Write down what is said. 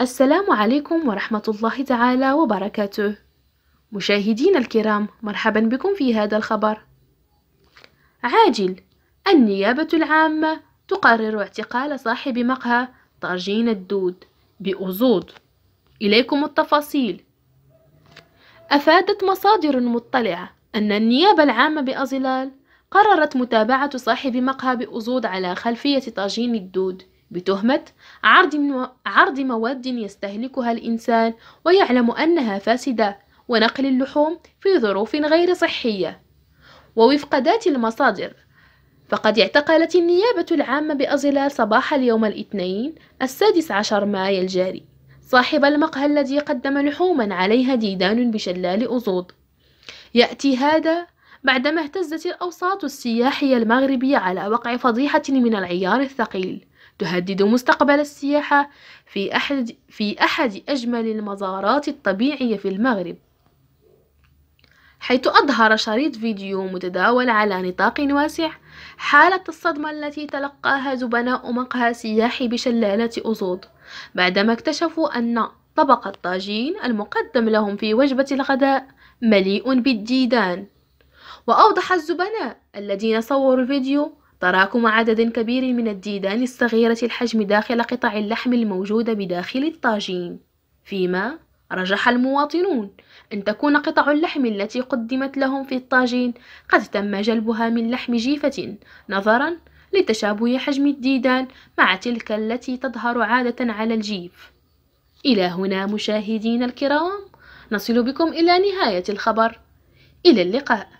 السلام عليكم ورحمة الله تعالى وبركاته مشاهدين الكرام مرحبا بكم في هذا الخبر عاجل النيابة العامة تقرر اعتقال صاحب مقهى طاجين الدود بأزود إليكم التفاصيل أفادت مصادر مطلعة أن النيابة العامة بأزلال قررت متابعة صاحب مقهى بأزود على خلفية طاجين الدود بتهمة عرض, مو... عرض مواد يستهلكها الإنسان ويعلم أنها فاسدة ونقل اللحوم في ظروف غير صحية ووفق ذات المصادر فقد اعتقلت النيابة العامة بأزلال صباح اليوم الاثنين السادس عشر مايو الجاري صاحب المقهى الذي قدم لحوما عليها ديدان بشلال أزود يأتي هذا بعدما اهتزت الأوساط السياحية المغربية على وقع فضيحة من العيار الثقيل تهدد مستقبل السياحة في أحد, في أحد أجمل المزارات الطبيعية في المغرب حيث أظهر شريط فيديو متداول على نطاق واسع حالة الصدمة التي تلقاها زبناء مقهى سياحي بشلالة أزود بعدما اكتشفوا أن طبق الطاجين المقدم لهم في وجبة الغداء مليء بالديدان وأوضح الزبناء الذين صوروا الفيديو تراكم عدد كبير من الديدان الصغيرة الحجم داخل قطع اللحم الموجودة بداخل الطاجين فيما رجح المواطنون أن تكون قطع اللحم التي قدمت لهم في الطاجين قد تم جلبها من لحم جيفة نظرا لتشابه حجم الديدان مع تلك التي تظهر عادة على الجيف إلى هنا مشاهدين الكرام نصل بكم إلى نهاية الخبر إلى اللقاء